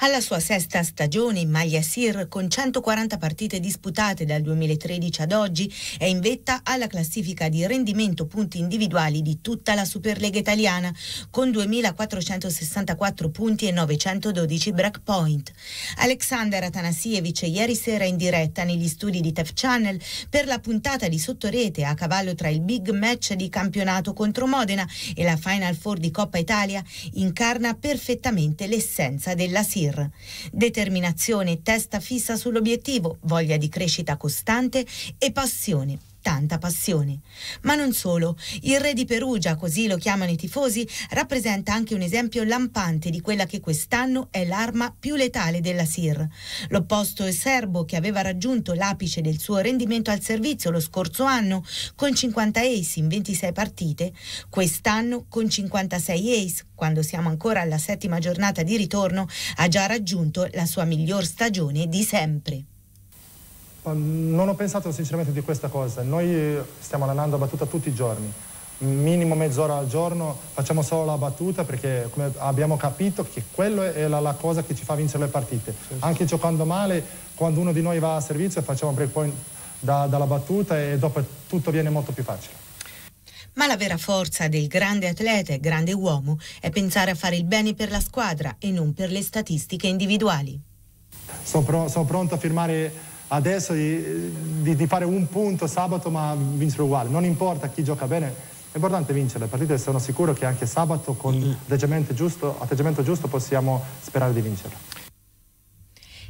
Alla sua sesta stagione in maglia Sir, con 140 partite disputate dal 2013 ad oggi, è in vetta alla classifica di rendimento punti individuali di tutta la Superlega italiana, con 2.464 punti e 912 break point. Alexander Atanasievic ieri sera in diretta negli studi di TEF Channel per la puntata di sottorete a cavallo tra il big match di campionato contro Modena e la Final Four di Coppa Italia, incarna perfettamente l'essenza della Sir. PIR. Determinazione, testa fissa sull'obiettivo, voglia di crescita costante e passione tanta passione. Ma non solo, il re di Perugia, così lo chiamano i tifosi, rappresenta anche un esempio lampante di quella che quest'anno è l'arma più letale della SIR. L'opposto è serbo che aveva raggiunto l'apice del suo rendimento al servizio lo scorso anno con 50 ace in 26 partite, quest'anno con 56 ace, quando siamo ancora alla settima giornata di ritorno, ha già raggiunto la sua miglior stagione di sempre. Ehm, non ho pensato sinceramente di questa cosa, noi eh, stiamo allenando la battuta tutti i giorni, minimo mezz'ora al giorno, facciamo solo la battuta perché abbiamo capito che quella è la, la, cosa che ci fa vincere le partite. Sì, Anche giocando male, quando uno di noi va a servizio facciamo un break point da, dalla battuta e dopo tutto viene molto più facile. Ma la vera forza del grande atleta e grande uomo è pensare a fare il bene per la squadra e non per le statistiche individuali. Sono, pro, sono pronto a firmare adesso di, di, di, fare un punto sabato ma vincere uguale. Non importa chi gioca bene, è importante vincere le partite e sono sicuro che anche sabato con mm. atteggiamento giusto, atteggiamento giusto possiamo sperare di vincerla.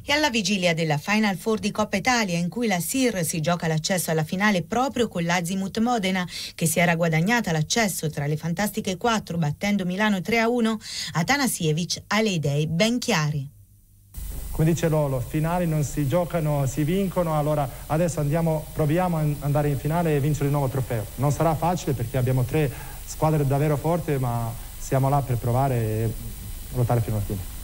E alla vigilia della Final Four di Coppa Italia, in cui la SIR si gioca l'accesso alla finale proprio con l'Azimut Modena, che si era guadagnata l'accesso tra le fantastiche quattro battendo Milano 3-1, Atanasievic ha le idee ben chiare come dice Lolo, finali non si giocano, si vincono, allora adesso andiamo, proviamo ad andare in finale e vincere il nuovo trofeo. Non sarà facile perché abbiamo tre squadre davvero forti, ma siamo là per provare e lottare fino alla fine.